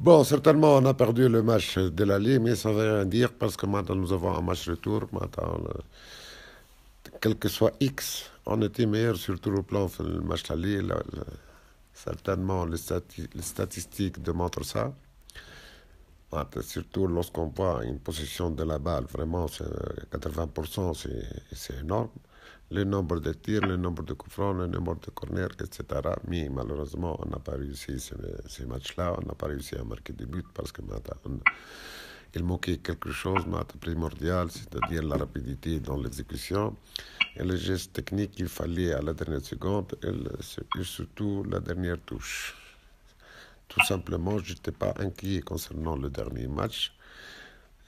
Bon, certainement, on a perdu le match de la Ligue, mais ça ne veut rien dire parce que maintenant nous avons un match retour. Maintenant, quel que soit X, on était meilleur surtout tout le plan le match de Certainement, les, statistiques démontrent ça. surtout lorsqu'on voit une possession de la balle, vraiment, 80%, euh, c'est énorme le nombre de tirs, le nombre de coups francs, le nombre de corners, etc. Mais malheureusement, on n'a pas réussi ces, matchs-là, on n'a pas réussi à marquer des buts parce que il manquait quelque chose primordial, c'est-à-dire la rapidité dans l'exécution et le geste technique qu'il fallait à la dernière seconde et, plus surtout la dernière touche. Tout simplement, je n'étais pas inquiet concernant le dernier match.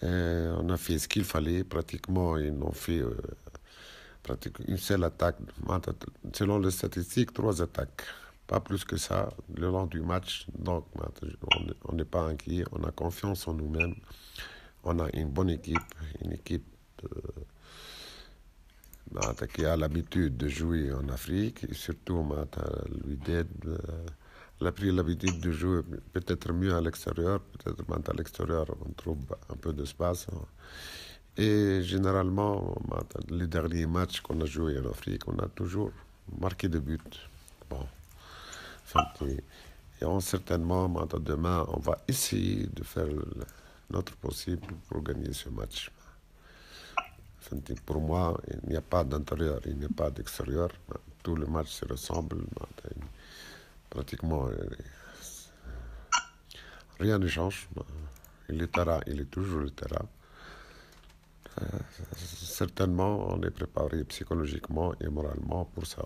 Euh, on a fait ce qu'il fallait, pratiquement, ils n'ont fait euh, pratique une seule attaque. Selon les statistiques, trois attaques. Pas plus que ça, le long du match. Donc, on n'est pas inquiet. On a confiance en nous-mêmes. On a une bonne équipe, une équipe bah, qui a l'habitude de jouer en Afrique. Et surtout, lui euh, Elle a pris l'habitude de jouer peut-être mieux à l'extérieur, peut-être à l'extérieur on trouve un peu d'espace. Hein. Et généralement, bah, les derniers matchs qu'on a joués en Afrique, on a toujours marqué des buts. Et on, certainement, bah, demain, on va essayer de faire notre possible pour gagner ce match. Pour moi, il n'y a pas d'intérieur, il n'y a pas d'extérieur. Bah, tous les matchs se ressemblent. Pratiquement, euh, rien ne change. Il est terrain, il est toujours le terrain certainement, on est préparé psychologiquement et moralement pour ça.